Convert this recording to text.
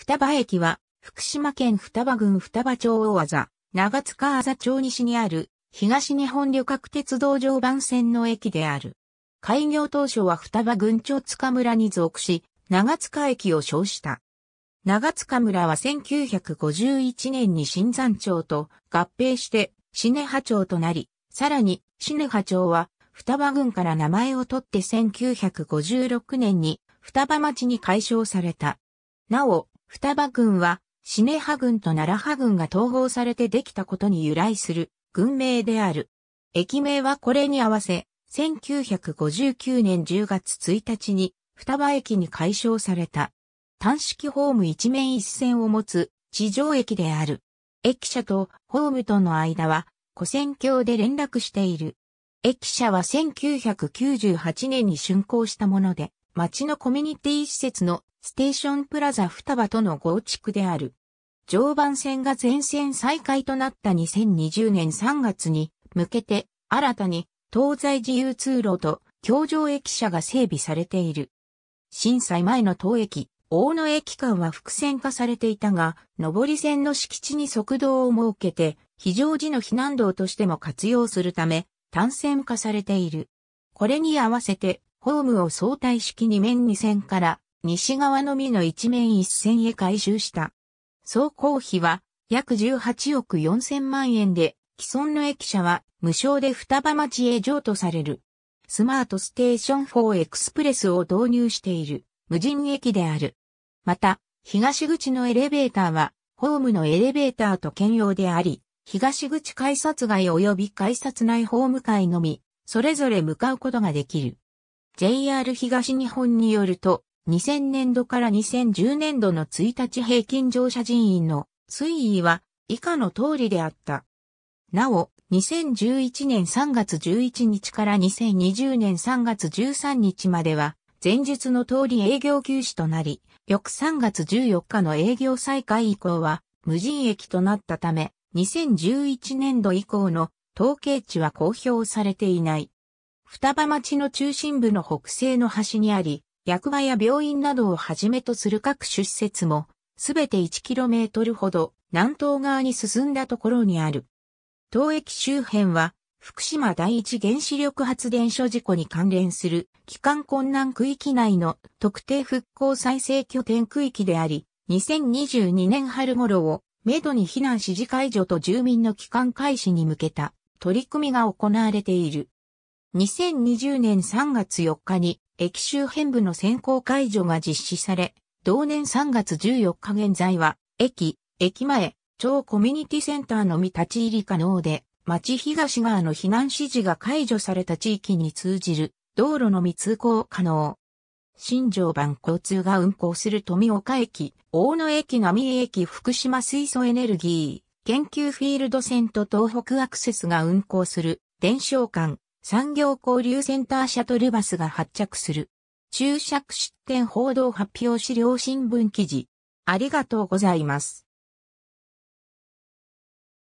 双葉駅は、福島県双葉郡双葉町大技、長塚あざ町西にある、東日本旅客鉄道常磐線の駅である。開業当初は双葉郡町塚村に属し、長塚駅を称した。長塚村は1951年に新山町と合併して、シネハ町となり、さらに、シネハ町は、双葉郡から名前を取って1956年に、双葉町に改称された。なお、双葉郡は、シネハ郡と奈良派郡が統合されてできたことに由来する郡名である。駅名はこれに合わせ、1959年10月1日に双葉駅に改称された。単式ホーム一面一線を持つ地上駅である。駅舎とホームとの間は、古戦橋で連絡している。駅舎は1998年に竣工したもので、町のコミュニティ施設のステーションプラザ双葉との合築である。常磐線が全線再開となった2020年3月に向けて新たに東西自由通路と京上駅舎が整備されている。震災前の当駅、大野駅間は複線化されていたが、上り線の敷地に速道を設けて、非常時の避難道としても活用するため、単線化されている。これに合わせて、ホームを相対式2面2線から西側のみの1面1線へ改修した。総工費は約18億4000万円で既存の駅舎は無償で双葉町へ譲渡される。スマートステーション4エクスプレスを導入している無人駅である。また、東口のエレベーターはホームのエレベーターと兼用であり、東口改札外及び改札内ホーム会のみ、それぞれ向かうことができる。JR 東日本によると、2000年度から2010年度の1日平均乗車人員の推移は以下の通りであった。なお、2011年3月11日から2020年3月13日までは、前述の通り営業休止となり、翌3月14日の営業再開以降は無人駅となったため、2011年度以降の統計値は公表されていない。双葉町の中心部の北西の端にあり、役場や病院などをはじめとする各種施設も、すべて 1km ほど南東側に進んだところにある。当駅周辺は、福島第一原子力発電所事故に関連する帰還困難区域内の特定復興再生拠点区域であり、2022年春頃をめどに避難指示解除と住民の帰還開始に向けた取り組みが行われている。2020年3月4日に駅周辺部の先行解除が実施され、同年3月14日現在は、駅、駅前、超コミュニティセンターのみ立ち入り可能で、町東側の避難指示が解除された地域に通じる道路のみ通行可能。新庄版交通が運行する富岡駅、大野駅浪江駅福島水素エネルギー、研究フィールド線と東北アクセスが運行する伝承館、産業交流センターシャトルバスが発着する。注釈出展報道発表資料新聞記事。ありがとうございます。